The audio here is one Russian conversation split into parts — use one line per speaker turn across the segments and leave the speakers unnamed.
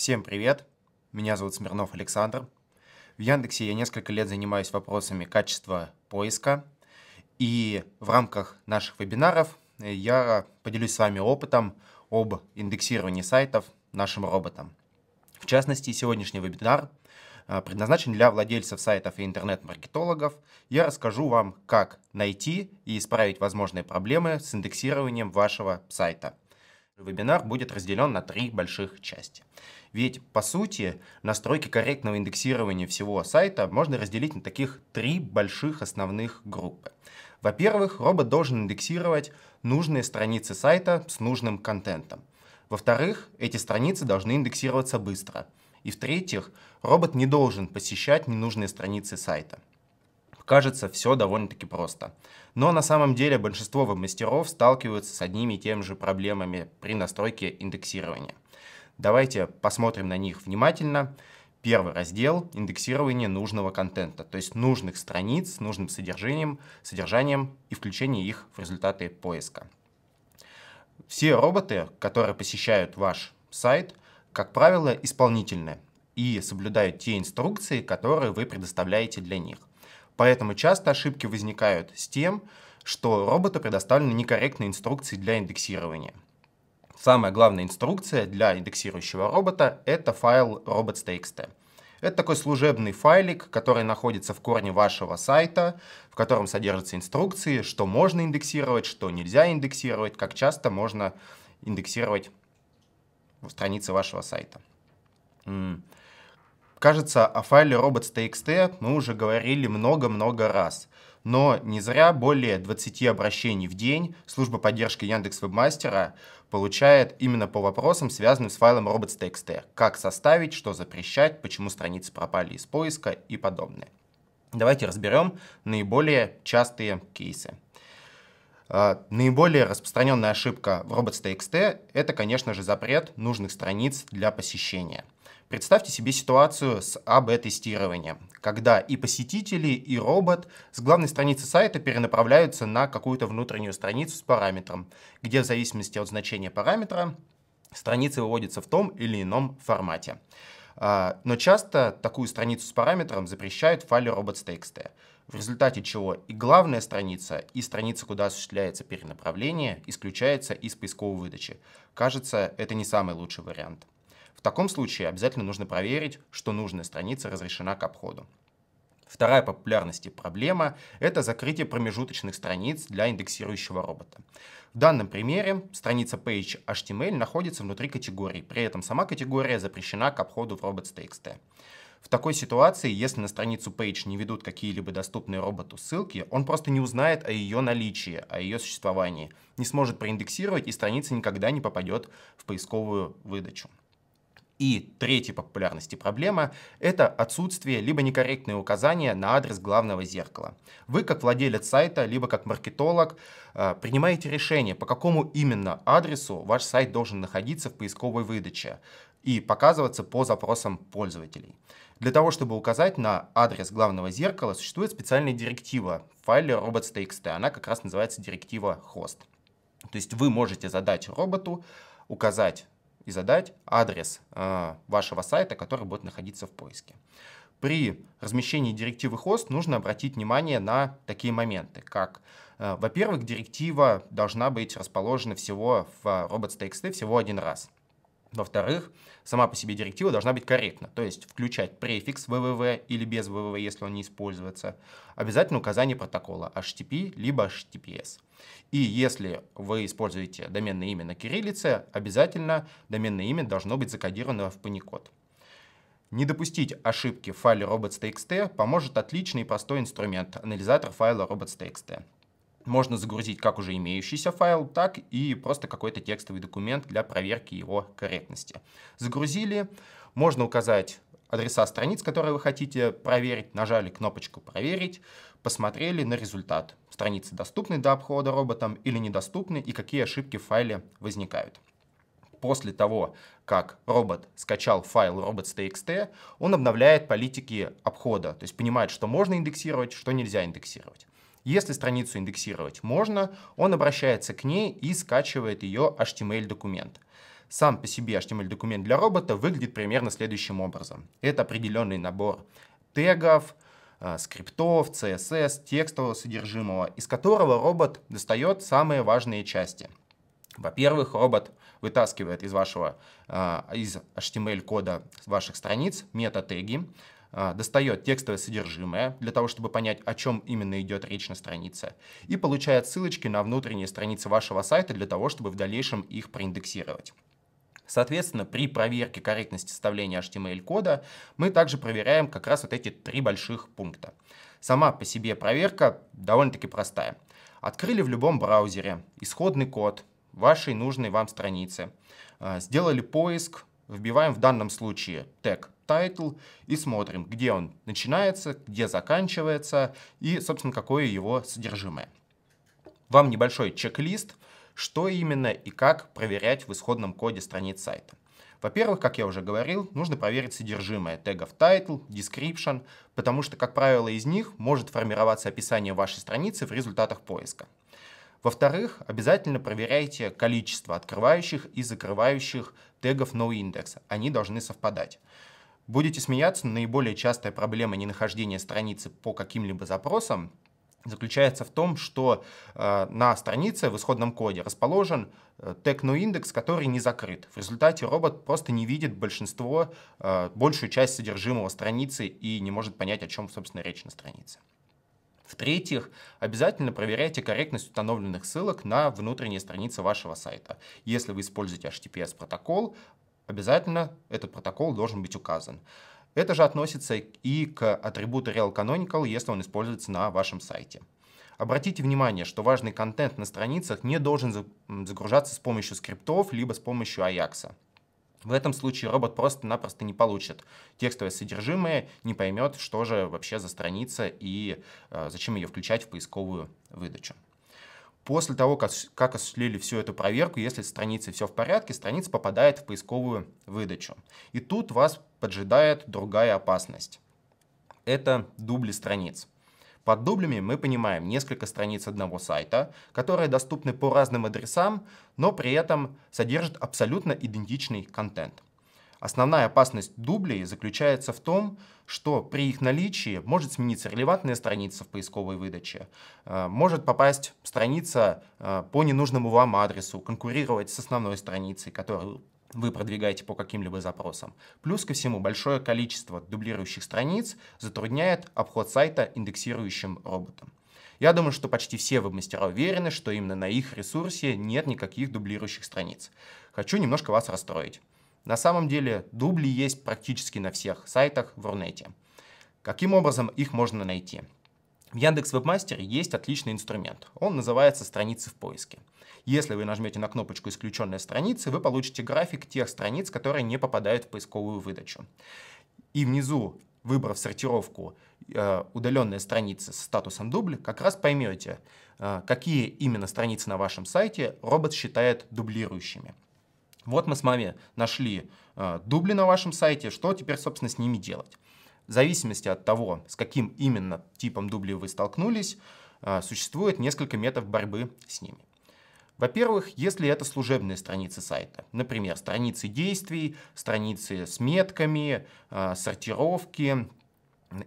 Всем привет! Меня зовут Смирнов Александр. В Яндексе я несколько лет занимаюсь вопросами качества поиска. И в рамках наших вебинаров я поделюсь с вами опытом об индексировании сайтов нашим роботом. В частности, сегодняшний вебинар а, предназначен для владельцев сайтов и интернет-маркетологов. Я расскажу вам, как найти и исправить возможные проблемы с индексированием вашего сайта. Вебинар будет разделен на три больших части. Ведь, по сути, настройки корректного индексирования всего сайта можно разделить на таких три больших основных группы. Во-первых, робот должен индексировать нужные страницы сайта с нужным контентом. Во-вторых, эти страницы должны индексироваться быстро. И в-третьих, робот не должен посещать ненужные страницы сайта. Кажется, все довольно-таки просто. Но на самом деле большинство веб-мастеров сталкиваются с одними и теми же проблемами при настройке индексирования. Давайте посмотрим на них внимательно. Первый раздел – индексирование нужного контента, то есть нужных страниц с нужным содержанием, содержанием и включение их в результаты поиска. Все роботы, которые посещают ваш сайт, как правило, исполнительны и соблюдают те инструкции, которые вы предоставляете для них. Поэтому часто ошибки возникают с тем, что роботу предоставлены некорректные инструкции для индексирования. Самая главная инструкция для индексирующего робота – это файл robots.txt. Это такой служебный файлик, который находится в корне вашего сайта, в котором содержатся инструкции, что можно индексировать, что нельзя индексировать, как часто можно индексировать страницы вашего сайта. Кажется, о файле robots.txt мы уже говорили много-много раз. Но не зря более 20 обращений в день служба поддержки Яндекс Вебмастера получает именно по вопросам, связанным с файлом robots.txt. Как составить, что запрещать, почему страницы пропали из поиска и подобное. Давайте разберем наиболее частые кейсы. А, наиболее распространенная ошибка в robots.txt – это, конечно же, запрет нужных страниц для посещения. Представьте себе ситуацию с АБ-тестированием, когда и посетители, и робот с главной страницы сайта перенаправляются на какую-то внутреннюю страницу с параметром, где в зависимости от значения параметра страница выводится в том или ином формате. А, но часто такую страницу с параметром запрещают в файле robots.txt, в результате чего и главная страница, и страница, куда осуществляется перенаправление, исключается из поисковой выдачи. Кажется, это не самый лучший вариант. В таком случае обязательно нужно проверить, что нужная страница разрешена к обходу. Вторая по популярности проблема – это закрытие промежуточных страниц для индексирующего робота. В данном примере страница page находится внутри категории, при этом сама категория запрещена к обходу в robots.txt. В такой ситуации, если на страницу Page не ведут какие-либо доступные роботу ссылки, он просто не узнает о ее наличии, о ее существовании, не сможет проиндексировать и страница никогда не попадет в поисковую выдачу. И третья по популярности проблема – это отсутствие либо некорректные указания на адрес главного зеркала. Вы, как владелец сайта, либо как маркетолог, э, принимаете решение, по какому именно адресу ваш сайт должен находиться в поисковой выдаче и показываться по запросам пользователей. Для того, чтобы указать на адрес главного зеркала, существует специальная директива в файле robots.txt. Она как раз называется директива host. То есть вы можете задать роботу, указать и задать адрес э, вашего сайта, который будет находиться в поиске. При размещении директивы хост нужно обратить внимание на такие моменты, как, э, во-первых, директива должна быть расположена всего в robots.txt э, всего один раз. Во-вторых, сама по себе директива должна быть корректна, то есть включать префикс www или без www, если он не используется, обязательно указание протокола HTTP либо HTTPS. И если вы используете доменное имя на кириллице, обязательно доменное имя должно быть закодировано в паникод. Не допустить ошибки в файле robots.txt поможет отличный и простой инструмент – анализатор файла robots.txt. Можно загрузить как уже имеющийся файл, так и просто какой-то текстовый документ для проверки его корректности. Загрузили, можно указать адреса страниц, которые вы хотите проверить, нажали кнопочку «Проверить», посмотрели на результат. Страницы доступны до обхода роботом или недоступны и какие ошибки в файле возникают. После того, как робот скачал файл robots.txt, он обновляет политики обхода, то есть понимает, что можно индексировать, что нельзя индексировать. Если страницу индексировать можно, он обращается к ней и скачивает ее HTML-документ. Сам по себе HTML-документ для робота выглядит примерно следующим образом. Это определенный набор тегов, э, скриптов, CSS, текстового содержимого, из которого робот достает самые важные части. Во-первых, робот вытаскивает из вашего э, из HTML-кода ваших страниц метатеги. теги а, достает текстовое содержимое для того, чтобы понять, о чем именно идет речь на странице, и получает ссылочки на внутренние страницы вашего сайта для того, чтобы в дальнейшем их проиндексировать. Соответственно, при проверке корректности составления HTML-кода мы также проверяем как раз вот эти три больших пункта. Сама по себе проверка довольно-таки простая. Открыли в любом браузере исходный код вашей нужной вам страницы. А, сделали поиск, вбиваем в данном случае тег title и смотрим, где он начинается, где заканчивается и, собственно, какое его содержимое. Вам небольшой чек-лист, что именно и как проверять в исходном коде страниц сайта. Во-первых, как я уже говорил, нужно проверить содержимое тегов title, description, потому что, как правило, из них может формироваться описание вашей страницы в результатах поиска. Во-вторых, обязательно проверяйте количество открывающих и закрывающих тегов noindex. Они должны совпадать. Будете смеяться, но наиболее частая проблема ненахождения страницы по каким-либо запросам заключается в том, что э, на странице в исходном коде расположен э, тег noindex, который не закрыт. В результате робот просто не видит большинство, э, большую часть содержимого страницы и не может понять, о чем, собственно, речь на странице. В-третьих, обязательно проверяйте корректность установленных ссылок на внутренние страницы вашего сайта. Если вы используете HTTPS-протокол, Обязательно этот протокол должен быть указан. Это же относится и к атрибуту canonical, если он используется на вашем сайте. Обратите внимание, что важный контент на страницах не должен загружаться с помощью скриптов, либо с помощью Ajax. В этом случае робот просто-напросто не получит текстовое содержимое, не поймет, что же вообще за страница и э, зачем ее включать в поисковую выдачу. После того, как, как осуществили всю эту проверку, если с все в порядке, страница попадает в поисковую выдачу. И тут вас поджидает другая опасность. Это дубли страниц. Под дублями мы понимаем несколько страниц одного сайта, которые доступны по разным адресам, но при этом содержат абсолютно идентичный контент. Основная опасность дублей заключается в том, что при их наличии может смениться релевантная страница в поисковой выдаче, э, может попасть страница э, по ненужному вам адресу, конкурировать с основной страницей, которую вы продвигаете по каким-либо запросам. Плюс ко всему, большое количество дублирующих страниц затрудняет обход сайта индексирующим роботом. Я думаю, что почти все веб-мастера уверены, что именно на их ресурсе нет никаких дублирующих страниц. Хочу немножко вас расстроить. На самом деле дубли есть практически на всех сайтах в Рунете. Каким образом их можно найти? В Яндекс Вебмастере есть отличный инструмент. Он называется «Страницы в поиске». Если вы нажмете на кнопочку «Исключенные страницы», вы получите график тех страниц, которые не попадают в поисковую выдачу. И внизу, выбрав сортировку э, «Удаленные страницы» с статусом «Дубль», как раз поймете, э, какие именно страницы на вашем сайте робот считает дублирующими. Вот мы с вами нашли э, дубли на вашем сайте. Что теперь, собственно, с ними делать? В зависимости от того, с каким именно типом дублей вы столкнулись, э, существует несколько методов борьбы с ними. Во-первых, если это служебные страницы сайта, например, страницы действий, страницы с метками, э, сортировки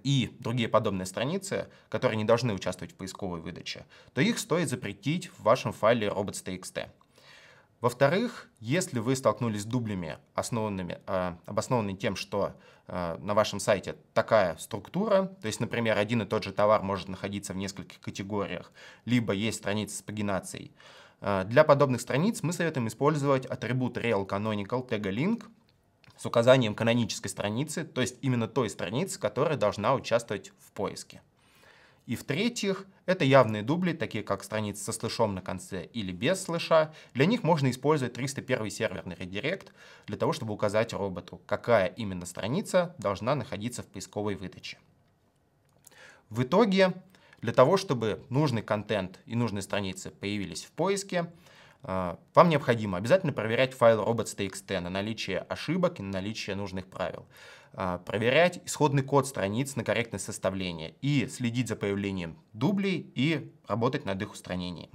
и другие подобные страницы, которые не должны участвовать в поисковой выдаче, то их стоит запретить в вашем файле robots.txt. Во-вторых, если вы столкнулись с дублями, основанными, э, обоснованными тем, что э, на вашем сайте такая структура, то есть, например, один и тот же товар может находиться в нескольких категориях, либо есть страницы с пагинацией, э, для подобных страниц мы советуем использовать атрибут real canonical tag link с указанием канонической страницы, то есть именно той страницы, которая должна участвовать в поиске. И в-третьих, это явные дубли, такие как страницы со слышом на конце или без слыша. Для них можно использовать 301 серверный редирект для того, чтобы указать роботу, какая именно страница должна находиться в поисковой выдаче. В итоге, для того, чтобы нужный контент и нужные страницы появились в поиске, э, вам необходимо обязательно проверять файл robots.txt на наличие ошибок и на наличие нужных правил. А, проверять исходный код страниц на корректность составления и следить за появлением дублей и работать над их устранением.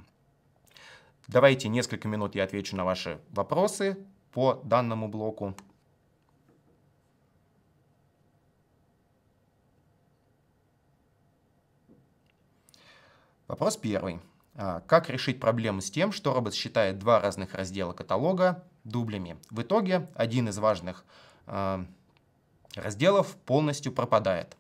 Давайте несколько минут я отвечу на ваши вопросы по данному блоку. Вопрос первый. А, как решить проблему с тем, что робот считает два разных раздела каталога дублями? В итоге один из важных а, разделов полностью пропадает.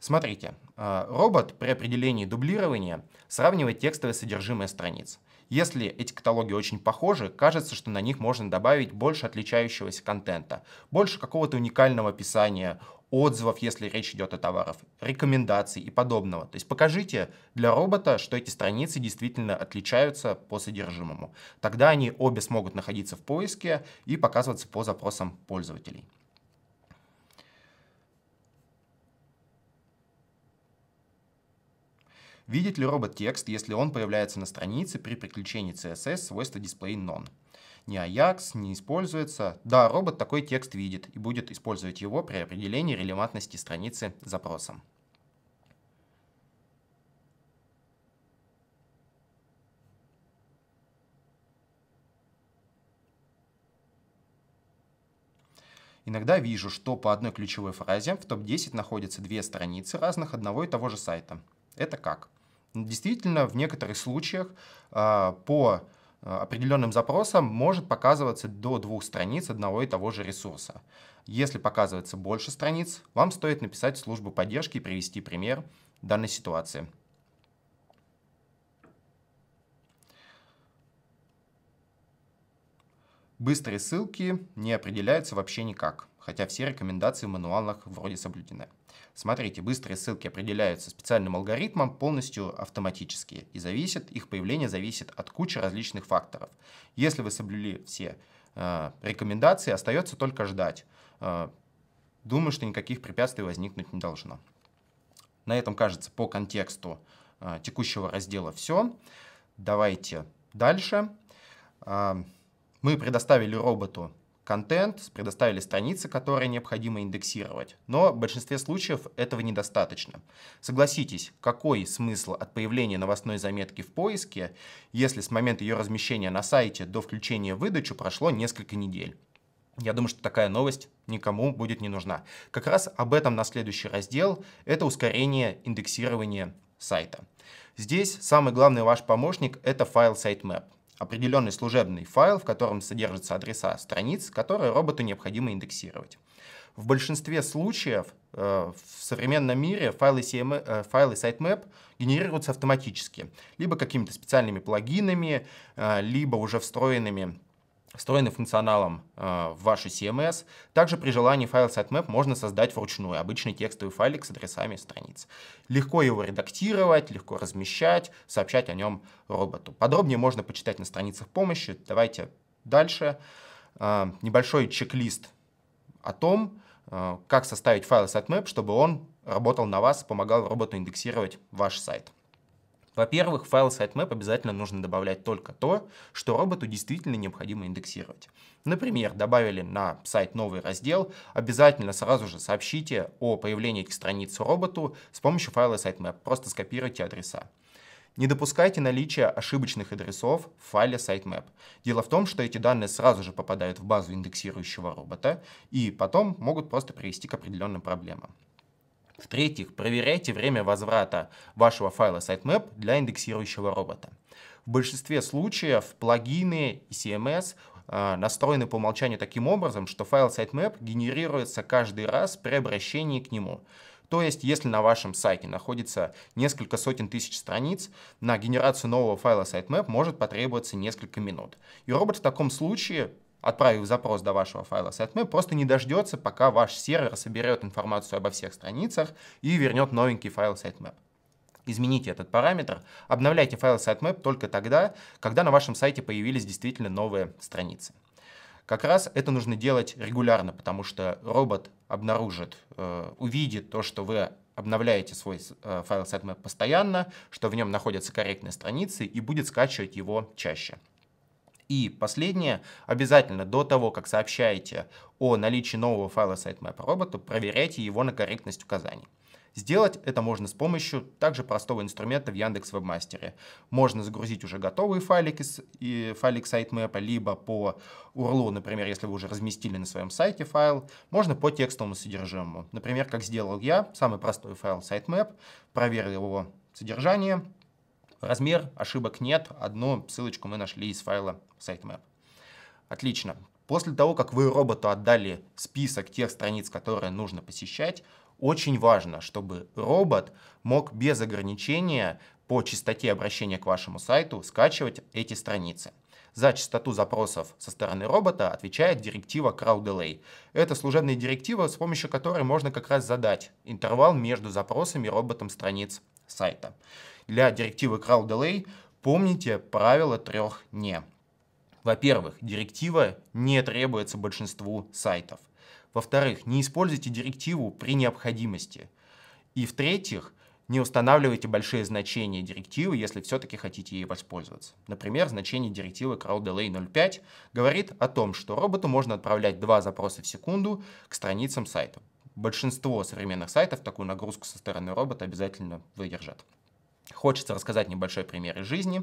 Смотрите, э, робот при определении дублирования сравнивает текстовое содержимое страниц. Если эти каталоги очень похожи, кажется, что на них можно добавить больше отличающегося контента, больше какого-то уникального описания, отзывов, если речь идет о товарах, рекомендаций и подобного. То есть покажите для робота, что эти страницы действительно отличаются по содержимому. Тогда они обе смогут находиться в поиске и показываться по запросам пользователей. Видит ли робот текст, если он появляется на странице при приключении CSS свойства display none? Не Ajax, не используется. Да, робот такой текст видит и будет использовать его при определении релевантности страницы запросом. Иногда вижу, что по одной ключевой фразе в топ-10 находятся две страницы разных одного и того же сайта. Это как? действительно в некоторых случаях а, по а, определенным запросам может показываться до двух страниц одного и того же ресурса. Если показывается больше страниц, вам стоит написать в службу поддержки и привести пример данной ситуации. Быстрые ссылки не определяются вообще никак, хотя все рекомендации в мануалах вроде соблюдены. Смотрите, быстрые ссылки определяются специальным алгоритмом, полностью автоматически, и зависит, их появление зависит от кучи различных факторов. Если вы соблюли все э, рекомендации, остается только ждать. Э, думаю, что никаких препятствий возникнуть не должно. На этом, кажется, по контексту э, текущего раздела все. Давайте дальше. Э, мы предоставили роботу контент, предоставили страницы, которые необходимо индексировать. Но в большинстве случаев этого недостаточно. Согласитесь, какой смысл от появления новостной заметки в поиске, если с момента ее размещения на сайте до включения в выдачу прошло несколько недель? Я думаю, что такая новость никому будет не нужна. Как раз об этом на следующий раздел – это ускорение индексирования сайта. Здесь самый главный ваш помощник – это файл sitemap определенный служебный файл, в котором содержатся адреса страниц, которые роботу необходимо индексировать. В большинстве случаев э, в современном мире файлы, CM, э, файлы sitemap генерируются автоматически, либо какими-то специальными плагинами, э, либо уже встроенными встроенным функционалом э, в вашу CMS. Также при желании файл sitemap можно создать вручную обычный текстовый файлик с адресами страниц. Легко его редактировать, легко размещать, сообщать о нем роботу. Подробнее можно почитать на страницах помощи. Давайте дальше. Э, небольшой чек-лист о том, э, как составить файл sitemap, чтобы он работал на вас, помогал роботу индексировать ваш сайт. Во-первых, в файл sitemap обязательно нужно добавлять только то, что роботу действительно необходимо индексировать. Например, добавили на сайт новый раздел, обязательно сразу же сообщите о появлении этих страниц роботу с помощью файла sitemap, просто скопируйте адреса. Не допускайте наличия ошибочных адресов в файле sitemap. Дело в том, что эти данные сразу же попадают в базу индексирующего робота и потом могут просто привести к определенным проблемам. В-третьих, проверяйте время возврата вашего файла sitemap для индексирующего робота. В большинстве случаев плагины и CMS а, настроены по умолчанию таким образом, что файл sitemap генерируется каждый раз при обращении к нему. То есть, если на вашем сайте находится несколько сотен тысяч страниц, на генерацию нового файла sitemap может потребоваться несколько минут. И робот в таком случае отправив запрос до вашего файла setmap, просто не дождется, пока ваш сервер соберет информацию обо всех страницах и вернет новенький файл setmap. Измените этот параметр, обновляйте файл sitemap только тогда, когда на вашем сайте появились действительно новые страницы. Как раз это нужно делать регулярно, потому что робот обнаружит, э, увидит то, что вы обновляете свой э, файл sitemap постоянно, что в нем находятся корректные страницы и будет скачивать его чаще. И последнее, обязательно до того, как сообщаете о наличии нового файла sitemap роботу, проверяйте его на корректность указаний. Сделать это можно с помощью также простого инструмента в Яндекс Вебмастере. Можно загрузить уже готовые файлики, и файлик сайтмэпа, либо по URL, например, если вы уже разместили на своем сайте файл, можно по текстовому содержимому. Например, как сделал я, самый простой файл сайтмэп, проверил его содержание, Размер, ошибок нет, одну ссылочку мы нашли из файла sitemap. Отлично. После того, как вы роботу отдали список тех страниц, которые нужно посещать, очень важно, чтобы робот мог без ограничения по частоте обращения к вашему сайту скачивать эти страницы. За частоту запросов со стороны робота отвечает директива CrowdDelay. Это служебная директива, с помощью которой можно как раз задать интервал между запросами роботом страниц сайта. Для директивы crawl Delay помните правило трех «не». Во-первых, директива не требуется большинству сайтов. Во-вторых, не используйте директиву при необходимости. И в-третьих, не устанавливайте большие значения директивы, если все-таки хотите ей воспользоваться. Например, значение директивы CrowdDelay 05 говорит о том, что роботу можно отправлять два запроса в секунду к страницам сайта большинство современных сайтов такую нагрузку со стороны робота обязательно выдержат. Хочется рассказать небольшой пример из жизни.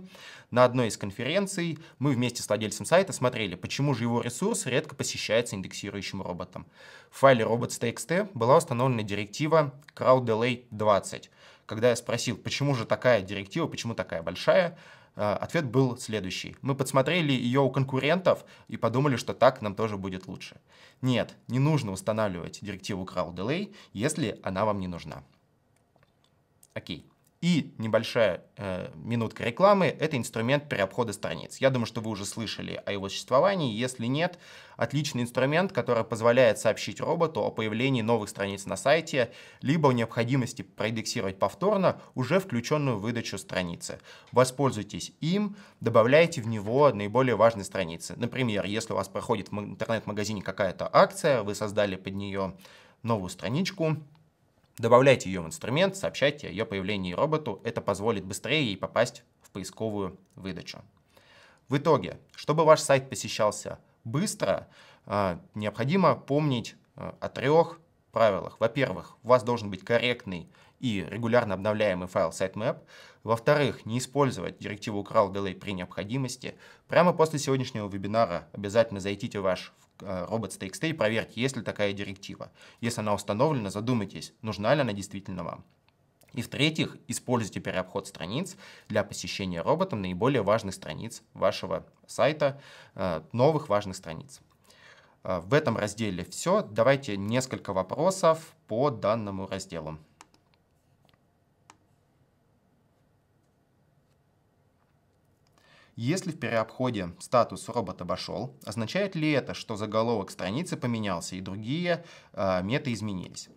На одной из конференций мы вместе с владельцем сайта смотрели, почему же его ресурс редко посещается индексирующим роботом. В файле robots.txt была установлена директива crowd 20. Когда я спросил, почему же такая директива, почему такая большая, а, ответ был следующий. Мы подсмотрели ее у конкурентов и подумали, что так нам тоже будет лучше. Нет, не нужно устанавливать директиву Crowd если она вам не нужна. Окей. И небольшая э, минутка рекламы – это инструмент переобхода страниц. Я думаю, что вы уже слышали о его существовании. Если нет, отличный инструмент, который позволяет сообщить роботу о появлении новых страниц на сайте, либо о необходимости проиндексировать повторно уже включенную выдачу страницы. Воспользуйтесь им, добавляйте в него наиболее важные страницы. Например, если у вас проходит в интернет-магазине какая-то акция, вы создали под нее новую страничку – Добавляйте ее в инструмент, сообщайте о ее появлении роботу. Это позволит быстрее ей попасть в поисковую выдачу. В итоге, чтобы ваш сайт посещался быстро, а, необходимо помнить а, о трех правилах. Во-первых, у вас должен быть корректный и регулярно обновляемый файл sitemap. Во-вторых, не использовать директиву crawl delay при необходимости. Прямо после сегодняшнего вебинара обязательно зайдите в ваш robots.txt э, и проверьте, есть ли такая директива. Если она установлена, задумайтесь, нужна ли она действительно вам. И в-третьих, используйте переобход страниц для посещения роботом наиболее важных страниц вашего сайта, э, новых важных страниц. Э, в этом разделе все. Давайте несколько вопросов по данному разделу. Если в переобходе статус робот обошел, означает ли это, что заголовок страницы поменялся и другие э, меты изменились?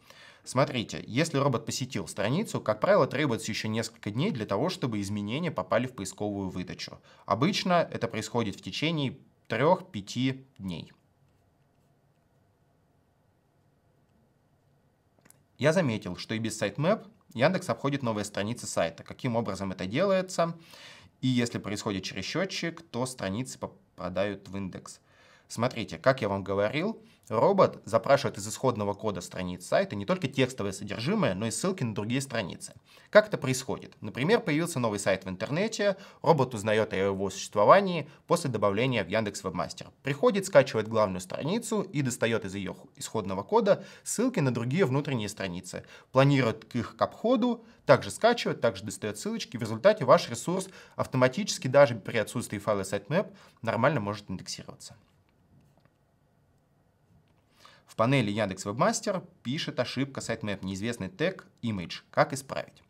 Смотрите, если робот посетил страницу, как правило, требуется еще несколько дней для того, чтобы изменения попали в поисковую выдачу. Обычно это происходит в течение 3-5 дней. Я заметил, что и без сайтмэп Яндекс обходит новые страницы сайта. Каким образом это делается? И если происходит через счетчик, то страницы попадают в индекс. Смотрите, как я вам говорил, робот запрашивает из исходного кода страниц сайта не только текстовое содержимое, но и ссылки на другие страницы. Как это происходит? Например, появился новый сайт в интернете, робот узнает о его существовании после добавления в Яндекс Вебмастер. Приходит, скачивает главную страницу и достает из ее исходного кода ссылки на другие внутренние страницы. Планирует к их к обходу, также скачивает, также достает ссылочки. В результате ваш ресурс автоматически даже при отсутствии файла sitemap нормально может индексироваться панели Яндекс Вебмастер пишет ошибка sitemap, неизвестный тег image. Как исправить?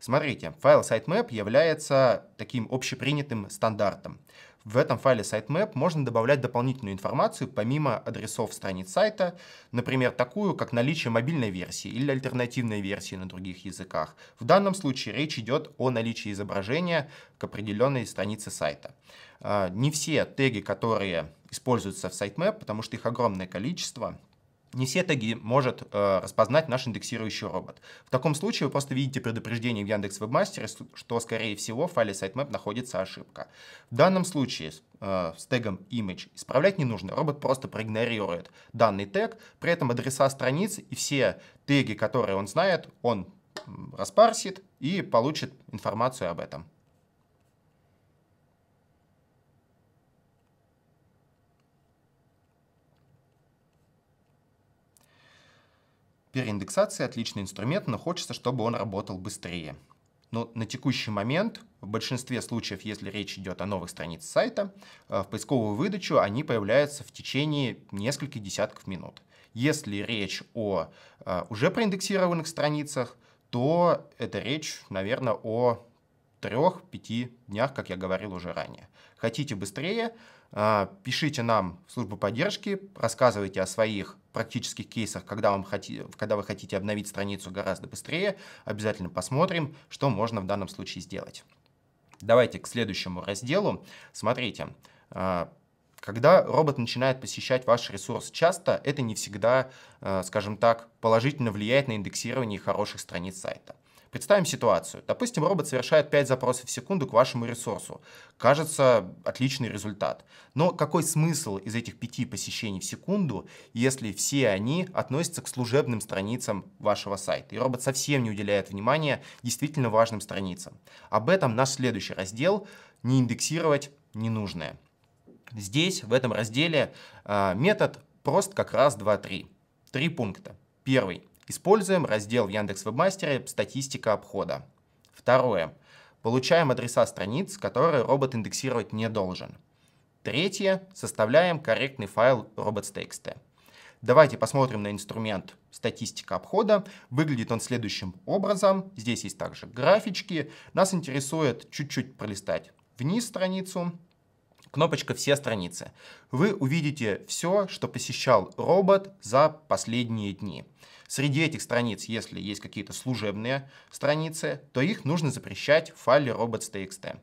Смотрите, файл sitemap является таким общепринятым стандартом. В этом файле sitemap можно добавлять дополнительную информацию помимо адресов страниц сайта, например, такую, как наличие мобильной версии или альтернативной версии на других языках. В данном случае речь идет о наличии изображения к определенной странице сайта. А, не все теги, которые используются в sitemap, потому что их огромное количество, не все теги может э, распознать наш индексирующий робот. В таком случае вы просто видите предупреждение в Яндекс Вебмастере, что, скорее всего, в файле sitemap находится ошибка. В данном случае э, с тегом image исправлять не нужно, робот просто проигнорирует данный тег, при этом адреса страниц и все теги, которые он знает, он распарсит и получит информацию об этом. Переиндексация отличный инструмент, но хочется, чтобы он работал быстрее. Но на текущий момент, в большинстве случаев, если речь идет о новых страницах сайта, э, в поисковую выдачу они появляются в течение нескольких десятков минут. Если речь о э, уже проиндексированных страницах, то это речь, наверное, о трех-пяти днях, как я говорил уже ранее. Хотите быстрее, а, пишите нам в службу поддержки, рассказывайте о своих практических кейсах, когда, вам хоти, когда вы хотите обновить страницу гораздо быстрее. Обязательно посмотрим, что можно в данном случае сделать. Давайте к следующему разделу. Смотрите, а, когда робот начинает посещать ваш ресурс часто, это не всегда, а, скажем так, положительно влияет на индексирование хороших страниц сайта. Представим ситуацию. Допустим, робот совершает 5 запросов в секунду к вашему ресурсу. Кажется, отличный результат. Но какой смысл из этих 5 посещений в секунду, если все они относятся к служебным страницам вашего сайта, и робот совсем не уделяет внимания действительно важным страницам? Об этом наш следующий раздел «Не индексировать ненужное». Здесь, в этом разделе, а, метод прост как раз 2-3. Три пункта. Первый. Используем раздел в Яндекс Вебмастере «Статистика обхода». Второе. Получаем адреса страниц, которые робот индексировать не должен. Третье. Составляем корректный файл robots.txt. Давайте посмотрим на инструмент «Статистика обхода». Выглядит он следующим образом. Здесь есть также графички. Нас интересует чуть-чуть пролистать вниз страницу. Кнопочка «Все страницы». Вы увидите все, что посещал робот за последние дни. Среди этих страниц, если есть какие-то служебные страницы, то их нужно запрещать в файле robots.txt.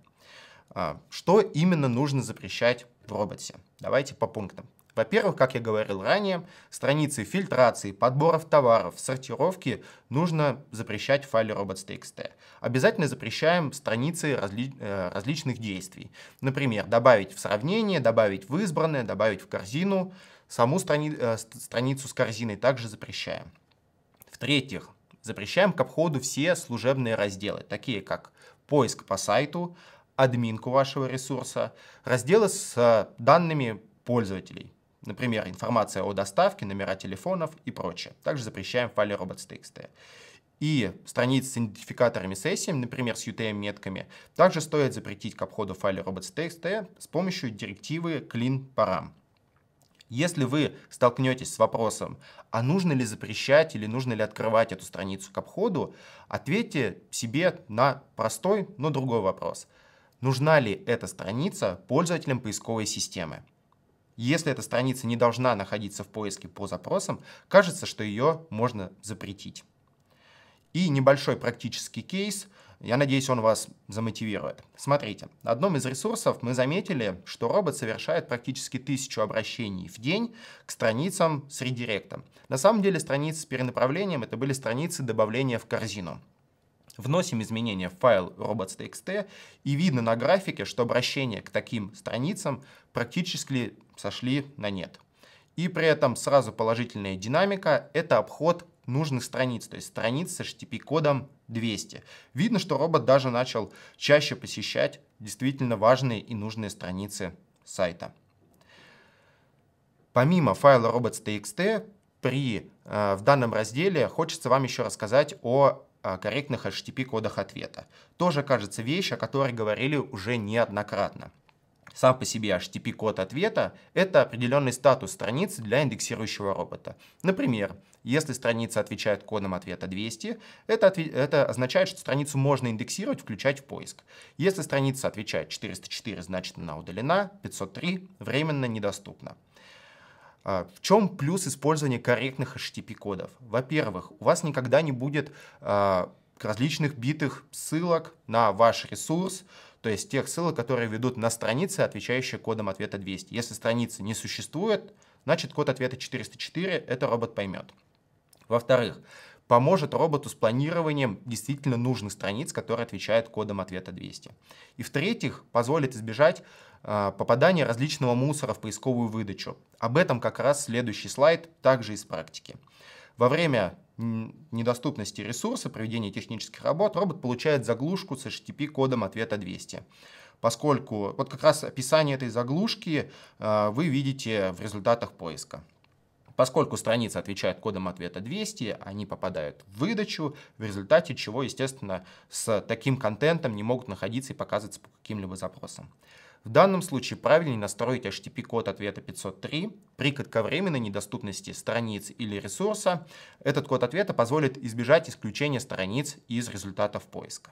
А, что именно нужно запрещать в роботе? Давайте по пунктам. Во-первых, как я говорил ранее, страницы фильтрации, подборов товаров, сортировки нужно запрещать в файле robots.txt. Обязательно запрещаем страницы разли... Э, различных действий. Например, добавить в сравнение, добавить в избранное, добавить в корзину. Саму страни... Э, страницу с корзиной также запрещаем. В-третьих, запрещаем к обходу все служебные разделы, такие как поиск по сайту, админку вашего ресурса, разделы с э, данными пользователей, например, информация о доставке, номера телефонов и прочее. Также запрещаем файлы robots.txt. И страницы с идентификаторами сессии, например, с UTM-метками, также стоит запретить к обходу файла robots.txt с помощью директивы clean param. Если вы столкнетесь с вопросом, а нужно ли запрещать или нужно ли открывать эту страницу к обходу, ответьте себе на простой, но другой вопрос. Нужна ли эта страница пользователям поисковой системы? Если эта страница не должна находиться в поиске по запросам, кажется, что ее можно запретить. И небольшой практический кейс – я надеюсь, он вас замотивирует. Смотрите, на одном из ресурсов мы заметили, что робот совершает практически тысячу обращений в день к страницам с редиректом. На самом деле страницы с перенаправлением это были страницы добавления в корзину. Вносим изменения в файл robots.txt и видно на графике, что обращения к таким страницам практически сошли на нет. И при этом сразу положительная динамика – это обход нужных страниц, то есть страниц с HTTP-кодом 200. Видно, что робот даже начал чаще посещать действительно важные и нужные страницы сайта. Помимо файла robots.txt, при, э, в данном разделе хочется вам еще рассказать о э, корректных HTTP-кодах ответа. Тоже, кажется, вещь, о которой говорили уже неоднократно. Сам по себе HTTP-код ответа — это определенный статус страницы для индексирующего робота. Например, если страница отвечает кодом ответа 200, это, отве это означает, что страницу можно индексировать, включать в поиск. Если страница отвечает 404, значит она удалена, 503 временно недоступна. А, в чем плюс использования корректных HTTP-кодов? Во-первых, у вас никогда не будет э, различных битых ссылок на ваш ресурс, то есть тех ссылок, которые ведут на страницы, отвечающие кодом ответа 200. Если страницы не существует, значит код ответа 404 это робот поймет. Во-вторых, поможет роботу с планированием действительно нужных страниц, которые отвечают кодом ответа 200. И в-третьих, позволит избежать э, попадания различного мусора в поисковую выдачу. Об этом как раз следующий слайд, также из практики. Во время недоступности ресурса, проведения технических работ, робот получает заглушку с HTTP-кодом ответа 200 поскольку вот как раз описание этой заглушки э, вы видите в результатах поиска. Поскольку страница отвечает кодом ответа 200, они попадают в выдачу, в результате чего, естественно, с таким контентом не могут находиться и показываться по каким-либо запросам. В данном случае правильнее настроить HTTP-код ответа 503. При кратковременной недоступности страниц или ресурса этот код ответа позволит избежать исключения страниц из результатов поиска.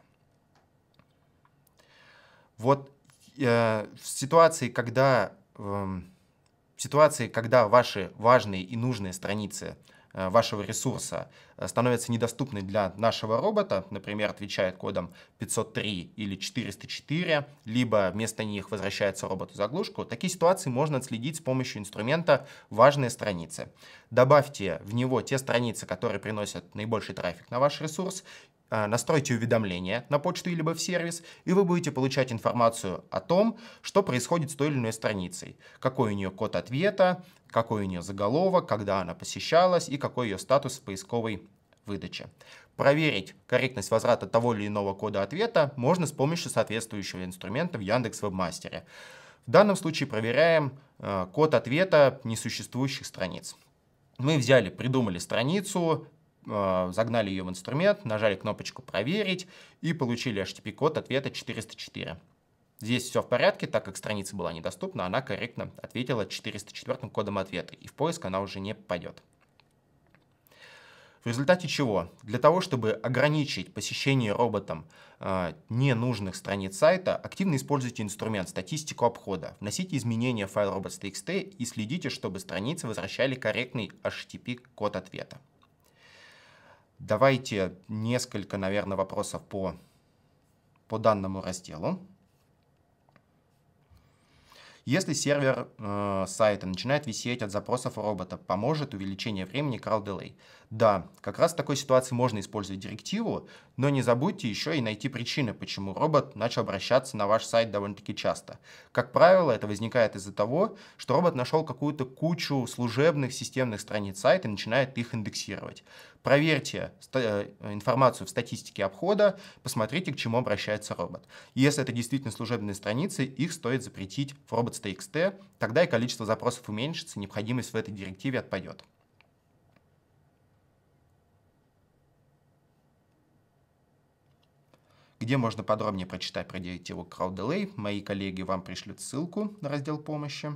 Вот э, в ситуации, когда э, в ситуации, когда ваши важные и нужные страницы э, вашего ресурса э, становятся недоступны для нашего робота, например, отвечает кодом 503 или 404, либо вместо них возвращается роботу заглушку, такие ситуации можно отследить с помощью инструмента «Важные страницы». Добавьте в него те страницы, которые приносят наибольший трафик на ваш ресурс, Э, настройте уведомления на почту или в сервис, и вы будете получать информацию о том, что происходит с той или иной страницей, какой у нее код ответа, какой у нее заголовок, когда она посещалась и какой ее статус в поисковой выдаче. Проверить корректность возврата того или иного кода ответа можно с помощью соответствующего инструмента в Яндекс Вебмастере. В данном случае проверяем э, код ответа несуществующих страниц. Мы взяли, придумали страницу, Э, загнали ее в инструмент, нажали кнопочку «Проверить» и получили HTTP-код ответа 404. Здесь все в порядке, так как страница была недоступна, она корректно ответила 404 кодом ответа, и в поиск она уже не попадет. В результате чего? Для того, чтобы ограничить посещение роботом э, ненужных страниц сайта, активно используйте инструмент «Статистику обхода», вносите изменения в файл robots.txt и следите, чтобы страницы возвращали корректный HTTP-код ответа. Давайте несколько, наверное, вопросов по, по данному разделу. Если сервер э, сайта начинает висеть от запросов робота, поможет увеличение времени crawl delay. Да, как раз в такой ситуации можно использовать директиву, но не забудьте еще и найти причины, почему робот начал обращаться на ваш сайт довольно-таки часто. Как правило, это возникает из-за того, что робот нашел какую-то кучу служебных системных страниц сайта и начинает их индексировать проверьте э, информацию в статистике обхода, посмотрите, к чему обращается робот. Если это действительно служебные страницы, их стоит запретить в robots.txt, тогда и количество запросов уменьшится, необходимость в этой директиве отпадет. где можно подробнее прочитать про директиву CrowdDelay. Мои коллеги вам пришлют ссылку на раздел помощи.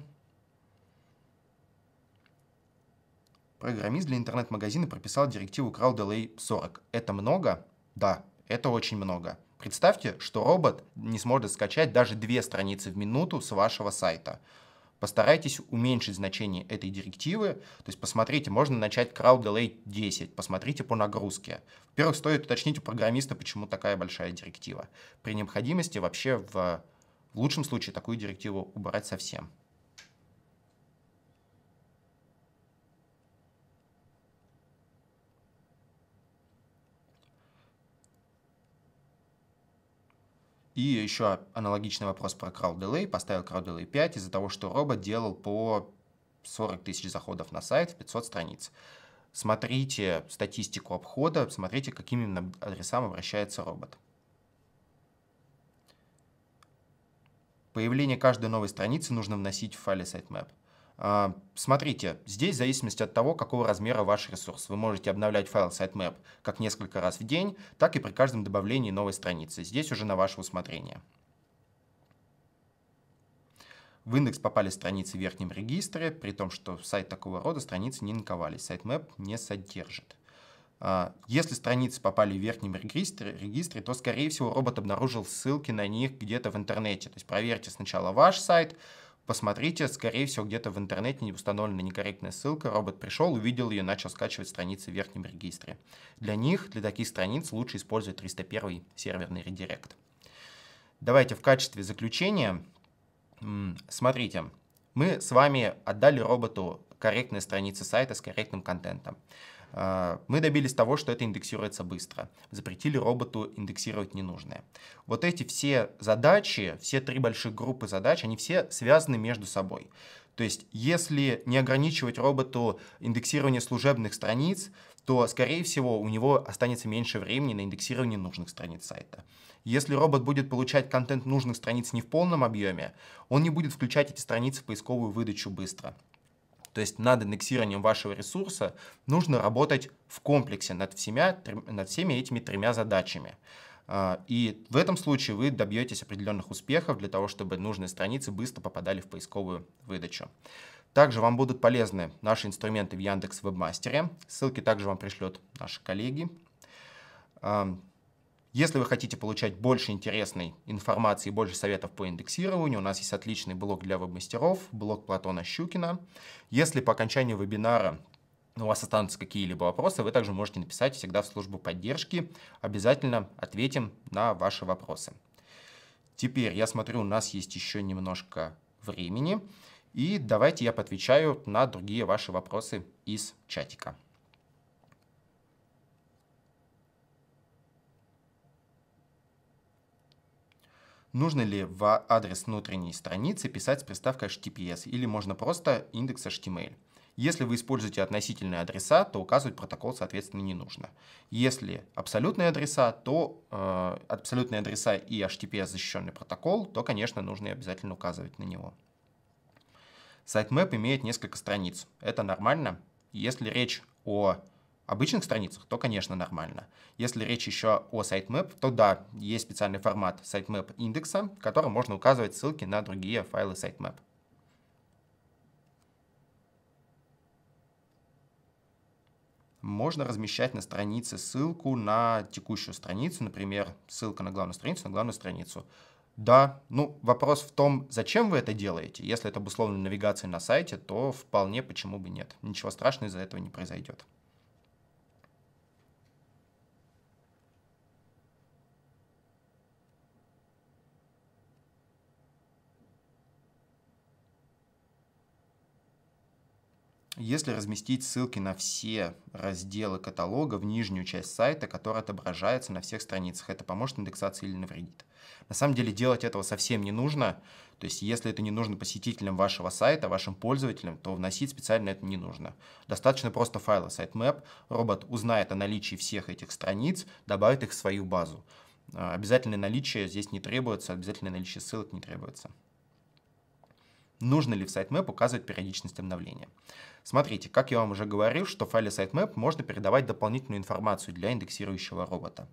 программист для интернет-магазина прописал директиву Crowd Delay 40. Это много? Да, это очень много. Представьте, что робот не сможет скачать даже две страницы в минуту с вашего сайта. Постарайтесь уменьшить значение этой директивы, то есть посмотрите, можно начать Crowd Delay 10, посмотрите по нагрузке. Во-первых, стоит уточнить у программиста, почему такая большая директива. При необходимости вообще в, в лучшем случае такую директиву убрать совсем. И еще аналогичный вопрос про crowd delay. Поставил crowd delay 5 из-за того, что робот делал по 40 тысяч заходов на сайт в 500 страниц. Смотрите статистику обхода, смотрите, к каким именно адресам обращается робот. Появление каждой новой страницы нужно вносить в файле sitemap. А, смотрите, здесь в зависимости от того, какого размера ваш ресурс. Вы можете обновлять файл sitemap как несколько раз в день, так и при каждом добавлении новой страницы. Здесь уже на ваше усмотрение. В индекс попали страницы в верхнем регистре, при том, что сайт такого рода страницы не линковались. Сайтмэп не содержит. А, если страницы попали в верхнем регистре, регистре, то, скорее всего, робот обнаружил ссылки на них где-то в интернете. То есть проверьте сначала ваш сайт, Посмотрите, скорее всего, где-то в интернете не установлена некорректная ссылка, робот пришел, увидел ее, начал скачивать страницы в верхнем регистре. Для них, для таких страниц лучше использовать 301 серверный редирект. Давайте в качестве заключения, смотрите, мы с вами отдали роботу корректные страницы сайта с корректным контентом. Мы добились того, что это индексируется быстро. Запретили роботу индексировать ненужное. Вот эти все задачи, все три больших группы задач, они все связаны между собой. То есть, если не ограничивать роботу индексирование служебных страниц, то, скорее всего, у него останется меньше времени на индексирование нужных страниц сайта. Если робот будет получать контент нужных страниц не в полном объеме, он не будет включать эти страницы в поисковую выдачу быстро. То есть над индексированием вашего ресурса нужно работать в комплексе над, всеми, над всеми этими тремя задачами. А, и в этом случае вы добьетесь определенных успехов для того, чтобы нужные страницы быстро попадали в поисковую выдачу. Также вам будут полезны наши инструменты в Яндекс Вебмастере. Ссылки также вам пришлют наши коллеги. Если вы хотите получать больше интересной информации, больше советов по индексированию, у нас есть отличный блог для веб-мастеров, блог Платона Щукина. Если по окончании вебинара у вас останутся какие-либо вопросы, вы также можете написать всегда в службу поддержки. Обязательно ответим на ваши вопросы. Теперь я смотрю, у нас есть еще немножко времени. И давайте я поотвечаю на другие ваши вопросы из чатика. Нужно ли в адрес внутренней страницы писать с приставкой HTTPS или можно просто индекс HTML? Если вы используете относительные адреса, то указывать протокол, соответственно, не нужно. Если абсолютные адреса, то э, абсолютные адреса и HTTPS защищенный протокол, то, конечно, нужно и обязательно указывать на него. Сайтмэп имеет несколько страниц. Это нормально. Если речь о обычных страницах, то, конечно, нормально. Если речь еще о sitemap, то да, есть специальный формат sitemap индекса, в котором можно указывать ссылки на другие файлы sitemap. Можно размещать на странице ссылку на текущую страницу, например, ссылка на главную страницу, на главную страницу. Да, ну вопрос в том, зачем вы это делаете. Если это обусловлено навигацией на сайте, то вполне почему бы нет. Ничего страшного из-за этого не произойдет. если разместить ссылки на все разделы каталога в нижнюю часть сайта, которая отображается на всех страницах. Это поможет индексации или навредит. На самом деле делать этого совсем не нужно. То есть если это не нужно посетителям вашего сайта, вашим пользователям, то вносить специально это не нужно. Достаточно просто файла sitemap. Робот узнает о наличии всех этих страниц, добавит их в свою базу. Э, обязательное наличие здесь не требуется, обязательное наличие ссылок не требуется нужно ли в sitemap указывать периодичность обновления. Смотрите, как я вам уже говорил, что в файле sitemap можно передавать дополнительную информацию для индексирующего робота.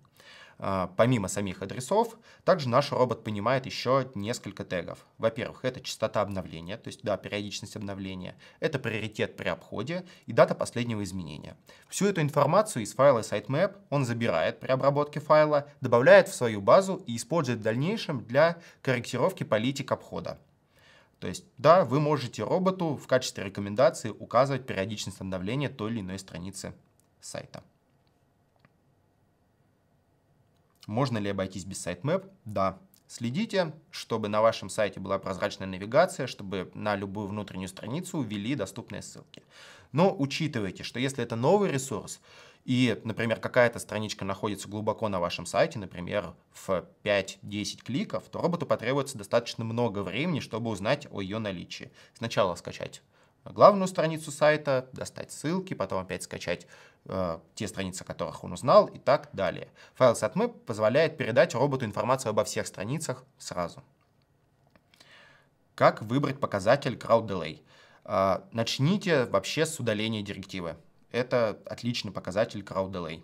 А, помимо самих адресов, также наш робот понимает еще несколько тегов. Во-первых, это частота обновления, то есть да, периодичность обновления, это приоритет при обходе и дата последнего изменения. Всю эту информацию из файла sitemap он забирает при обработке файла, добавляет в свою базу и использует в дальнейшем для корректировки политик обхода. То есть, да, вы можете роботу в качестве рекомендации указывать периодичность обновления той или иной страницы сайта. Можно ли обойтись без сайтмэп? Да. Следите, чтобы на вашем сайте была прозрачная навигация, чтобы на любую внутреннюю страницу ввели доступные ссылки. Но учитывайте, что если это новый ресурс, и, например, какая-то страничка находится глубоко на вашем сайте, например, в 5-10 кликов, то роботу потребуется достаточно много времени, чтобы узнать о ее наличии. Сначала скачать главную страницу сайта, достать ссылки, потом опять скачать э, те страницы, о которых он узнал и так далее. Файл SatMap позволяет передать роботу информацию обо всех страницах сразу. Как выбрать показатель Crowd Delay? Э, начните вообще с удаления директивы. Это отличный показатель crowd delay.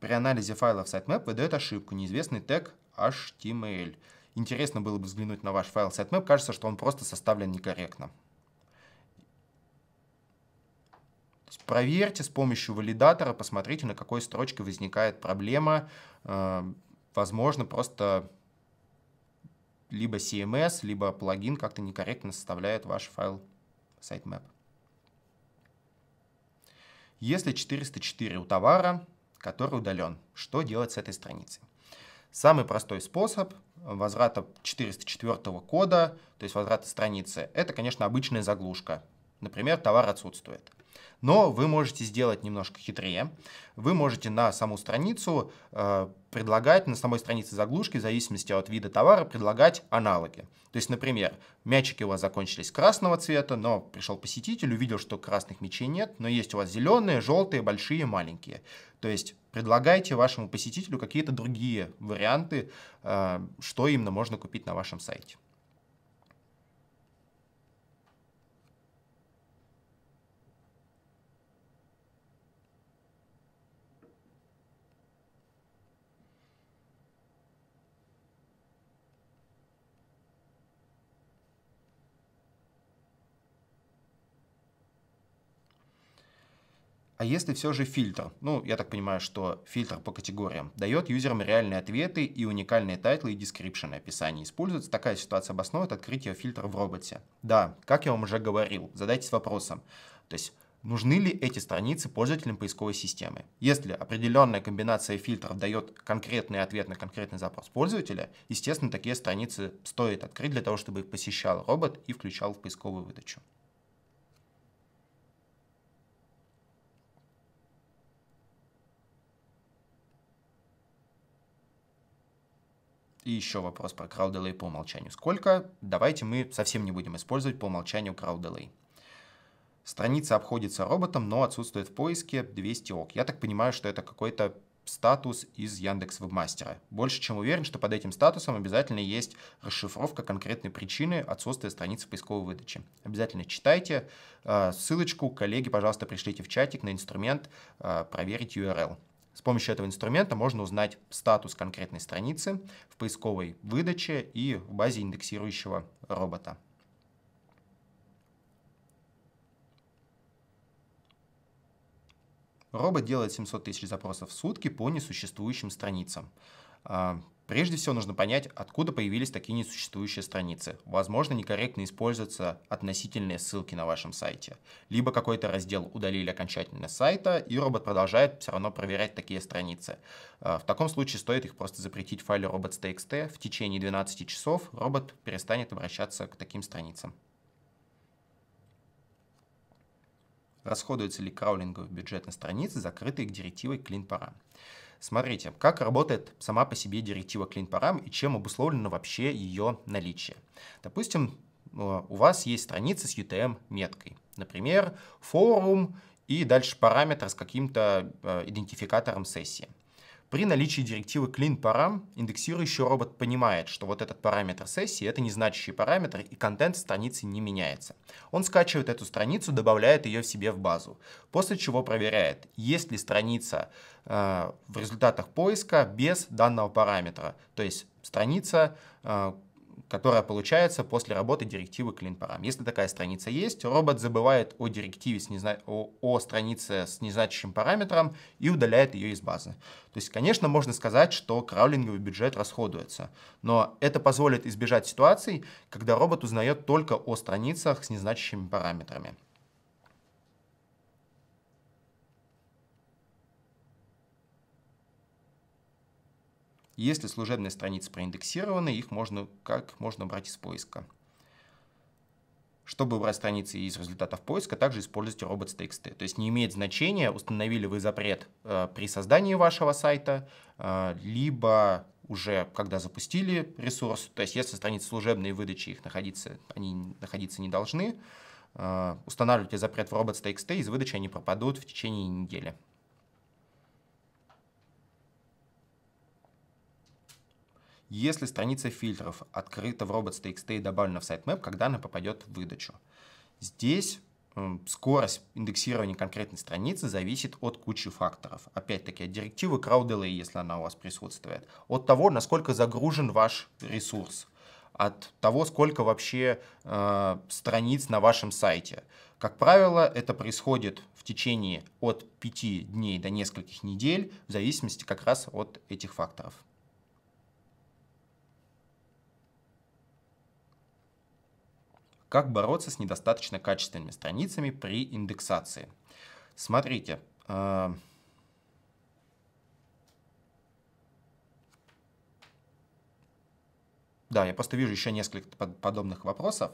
При анализе файлов sitemap выдает ошибку, неизвестный тег HTML. Интересно было бы взглянуть на ваш файл sitemap, кажется, что он просто составлен некорректно. проверьте с помощью валидатора, посмотрите, на какой строчке возникает проблема. Э, возможно, просто либо CMS, либо плагин как-то некорректно составляет ваш файл sitemap. Если 404 у товара, который удален, что делать с этой страницей? Самый простой способ возврата 404 кода, то есть возврата страницы, это, конечно, обычная заглушка. Например, товар отсутствует. Но вы можете сделать немножко хитрее. Вы можете на саму страницу э, предлагать, на самой странице заглушки, в зависимости от вида товара, предлагать аналоги. То есть, например, мячики у вас закончились красного цвета, но пришел посетитель, увидел, что красных мячей нет, но есть у вас зеленые, желтые, большие, маленькие. То есть предлагайте вашему посетителю какие-то другие варианты, э, что именно можно купить на вашем сайте. А если все же фильтр? Ну, я так понимаю, что фильтр по категориям дает юзерам реальные ответы и уникальные тайтлы и дескрипшены описания используется Такая ситуация обосновывает открытие фильтра в роботе. Да, как я вам уже говорил, задайтесь вопросом. То есть, нужны ли эти страницы пользователям поисковой системы. Если определенная комбинация фильтров дает конкретный ответ на конкретный запрос пользователя, естественно, такие страницы стоит открыть для того, чтобы их посещал робот и включал в поисковую выдачу. И еще вопрос про crowd по умолчанию. Сколько? Давайте мы совсем не будем использовать по умолчанию crowd Страница обходится роботом, но отсутствует в поиске 200 ок. Я так понимаю, что это какой-то статус из Яндекс Вебмастера. Больше чем уверен, что под этим статусом обязательно есть расшифровка конкретной причины отсутствия страницы поисковой выдачи. Обязательно читайте. Э, ссылочку коллеги, пожалуйста, пришлите в чатик на инструмент э, проверить URL. С помощью этого инструмента можно узнать статус конкретной страницы в поисковой выдаче и в базе индексирующего робота. Робот делает 700 тысяч запросов в сутки по несуществующим страницам. А, прежде всего нужно понять, откуда появились такие несуществующие страницы. Возможно, некорректно используются относительные ссылки на вашем сайте. Либо какой-то раздел удалили окончательно с сайта, и робот продолжает все равно проверять такие страницы. А, в таком случае стоит их просто запретить в файле robots.txt. В течение 12 часов робот перестанет обращаться к таким страницам. Расходуется ли краулинговый бюджет на страницы, закрытые к директивой CleanParam? Смотрите, как работает сама по себе директива клин-парам и чем обусловлено вообще ее наличие. Допустим, э, у вас есть страница с UTM-меткой. Например, форум и дальше параметр с каким-то э, идентификатором сессии. При наличии директивы clean param индексирующий робот понимает, что вот этот параметр сессии — это незначащий параметр, и контент страницы не меняется. Он скачивает эту страницу, добавляет ее в себе в базу, после чего проверяет, есть ли страница э, в результатах поиска без данного параметра, то есть страница, э, которая получается после работы директивы CleanParam. Если такая страница есть, робот забывает о директиве, с незна... о, о странице с незначащим параметром и удаляет ее из базы. То есть, конечно, можно сказать, что краулинговый бюджет расходуется, но это позволит избежать ситуаций, когда робот узнает только о страницах с незначащими параметрами. Если служебные страницы проиндексированы, их можно как можно брать из поиска. Чтобы убрать страницы из результатов поиска, также используйте robots.txt. То есть не имеет значения, установили вы запрет э, при создании вашего сайта, э, либо уже когда запустили ресурс, то есть если страницы служебные выдачи их находиться, они находиться не должны, э, устанавливайте запрет в robots.txt, из выдачи они пропадут в течение недели. Если страница фильтров открыта в robots.txt и добавлена в sitemap, когда она попадет в выдачу. Здесь скорость индексирования конкретной страницы зависит от кучи факторов. Опять-таки, от директивы CrowdDelay, если она у вас присутствует, от того, насколько загружен ваш ресурс, от того, сколько вообще э, страниц на вашем сайте. Как правило, это происходит в течение от 5 дней до нескольких недель, в зависимости как раз от этих факторов. Как бороться с недостаточно качественными страницами при индексации? Смотрите. Э, да, я просто вижу еще несколько подобных вопросов.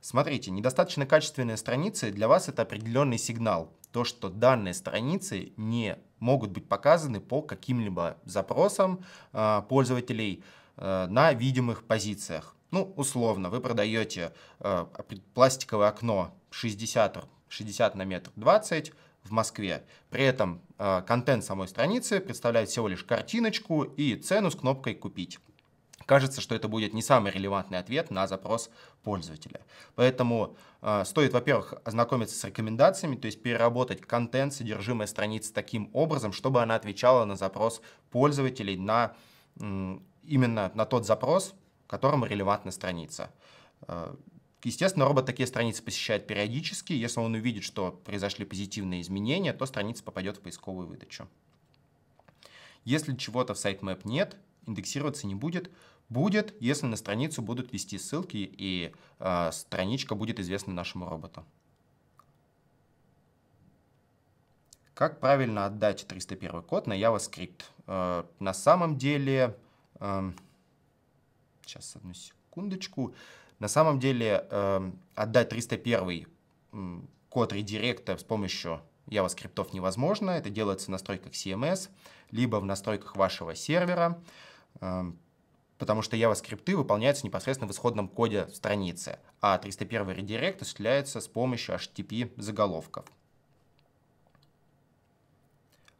Смотрите, недостаточно качественные страницы для вас это определенный сигнал, то, что данные страницы не могут быть показаны по каким-либо запросам э, пользователей э, на видимых позициях ну, условно, вы продаете э, пластиковое окно 60, 60 на метр 20 в Москве. При этом э, контент самой страницы представляет всего лишь картиночку и цену с кнопкой «Купить». Кажется, что это будет не самый релевантный ответ на запрос пользователя. Поэтому э, стоит, во-первых, ознакомиться с рекомендациями, то есть переработать контент, содержимое страницы таким образом, чтобы она отвечала на запрос пользователей на именно на тот запрос, которому релевантна страница. Э, естественно, робот такие страницы посещает периодически. Если он увидит, что произошли позитивные изменения, то страница попадет в поисковую выдачу. Если чего-то в сайтмэп нет, индексироваться не будет. Будет, если на страницу будут вести ссылки, и э, страничка будет известна нашему роботу. Как правильно отдать 301 код на JavaScript? Э, на самом деле... Э, Сейчас, одну секундочку. На самом деле, э, отдать 301 код редиректа с помощью Java скриптов невозможно. Это делается в настройках CMS, либо в настройках вашего сервера, э, потому что Java скрипты выполняются непосредственно в исходном коде страницы, а 301 редирект осуществляется с помощью HTTP заголовков.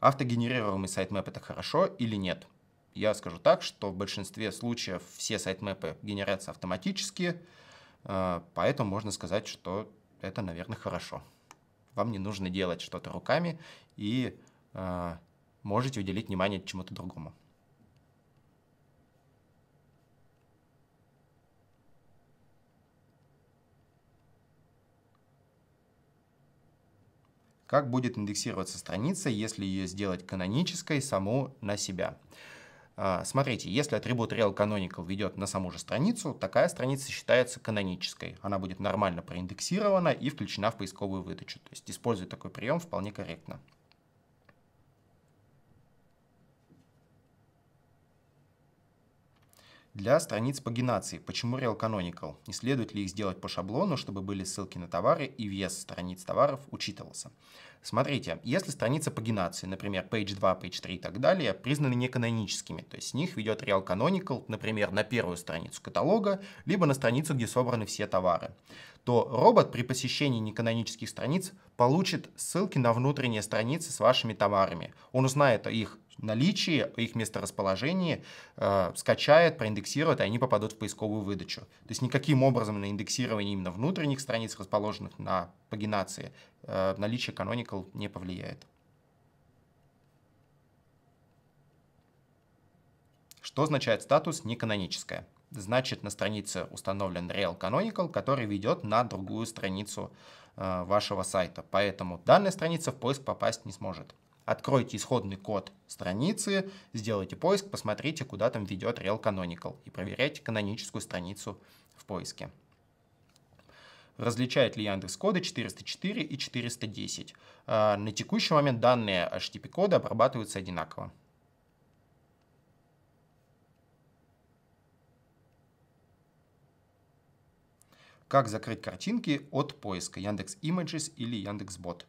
Автогенерируемый сайт-мэп это хорошо или нет? Я скажу так, что в большинстве случаев все сайтмэпы генерятся автоматически, э, поэтому можно сказать, что это, наверное, хорошо. Вам не нужно делать что-то руками и э, можете уделить внимание чему-то другому. Как будет индексироваться страница, если ее сделать канонической саму на себя? А, смотрите, если атрибут rel canonical ведет на саму же страницу, такая страница считается канонической. Она будет нормально проиндексирована и включена в поисковую выдачу. То есть использовать такой прием вполне корректно. для страниц пагинации. Почему Real Canonical? Не следует ли их сделать по шаблону, чтобы были ссылки на товары и вес страниц товаров учитывался? Смотрите, если страница пагинации, например, page 2, page 3 и так далее, признаны неканоническими, то есть с них ведет Real Canonical, например, на первую страницу каталога, либо на страницу, где собраны все товары, то робот при посещении неканонических страниц получит ссылки на внутренние страницы с вашими товарами. Он узнает о их наличии, их месторасположении э, скачает, проиндексирует, и они попадут в поисковую выдачу. То есть никаким образом на индексирование именно внутренних страниц, расположенных на пагинации, э, наличие canonical не повлияет. Что означает статус «неканоническое»? Значит, на странице установлен Real Canonical, который ведет на другую страницу э, вашего сайта. Поэтому данная страница в поиск попасть не сможет откройте исходный код страницы, сделайте поиск, посмотрите, куда там ведет Rel Canonical и проверяйте каноническую страницу в поиске. Различает ли Яндекс коды 404 и 410? А, на текущий момент данные HTTP-коды обрабатываются одинаково. Как закрыть картинки от поиска Яндекс Images или Яндекс Бот?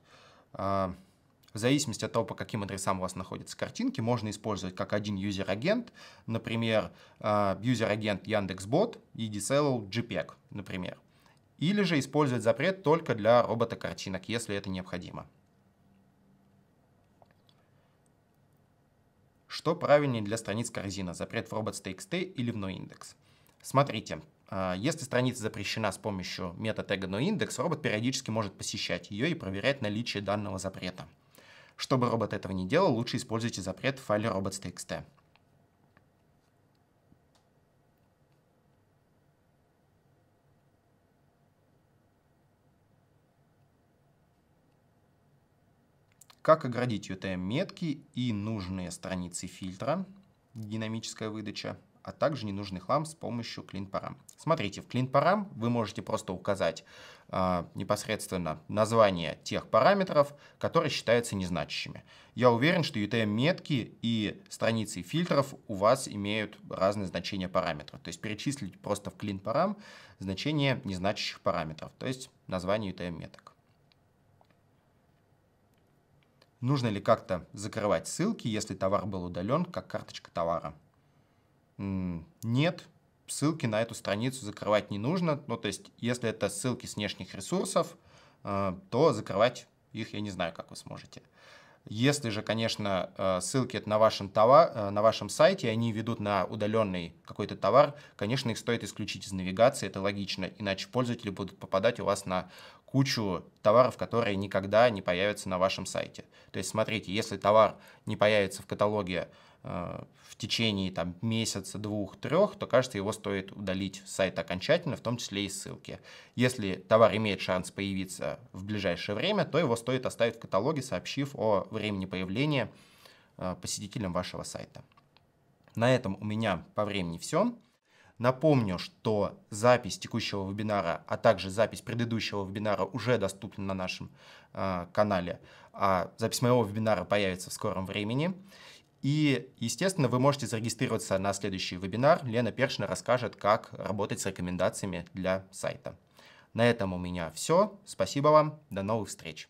В зависимости от того, по каким адресам у вас находятся картинки, можно использовать как один юзер-агент, например, а, юзер-агент Яндекс.Бот, EDSL, JPEG, например. Или же использовать запрет только для робота-картинок, если это необходимо. Что правильнее для страниц корзина, запрет в robots.txt или в noindex? Смотрите, а, если страница запрещена с помощью мета-тега noindex, робот периодически может посещать ее и проверять наличие данного запрета. Чтобы робот этого не делал, лучше используйте запрет в файле robots.txt. Как оградить UTM-метки и нужные страницы фильтра, динамическая выдача – а также ненужный хлам с помощью клин-парам. Смотрите, в клин-парам вы можете просто указать э, непосредственно название тех параметров, которые считаются незначащими. Я уверен, что UTM-метки и страницы фильтров у вас имеют разные значения параметров. То есть перечислить просто в клин-парам значение незначащих параметров, то есть название UTM-меток. Нужно ли как-то закрывать ссылки, если товар был удален, как карточка товара? Нет, ссылки на эту страницу закрывать не нужно. Ну, то есть, если это ссылки с внешних ресурсов, э, то закрывать их я не знаю, как вы сможете. Если же, конечно, э, ссылки это на вашем, товар, э, на вашем сайте, они ведут на удаленный какой-то товар, конечно, их стоит исключить из навигации, это логично, иначе пользователи будут попадать у вас на кучу товаров, которые никогда не появятся на вашем сайте. То есть, смотрите, если товар не появится в каталоге Э, в течение там, месяца, двух, трех, то, кажется, его стоит удалить с сайта окончательно, в том числе и ссылки. Если товар имеет шанс появиться в ближайшее время, то его стоит оставить в каталоге, сообщив о времени появления э, посетителям вашего сайта. На этом у меня по времени все. Напомню, что запись текущего вебинара, а также запись предыдущего вебинара уже доступна на нашем э, канале, а запись моего вебинара появится в скором времени. И, естественно, вы можете зарегистрироваться на следующий вебинар. Лена Першина расскажет, как работать с рекомендациями для сайта. На этом у меня все. Спасибо вам. До новых встреч.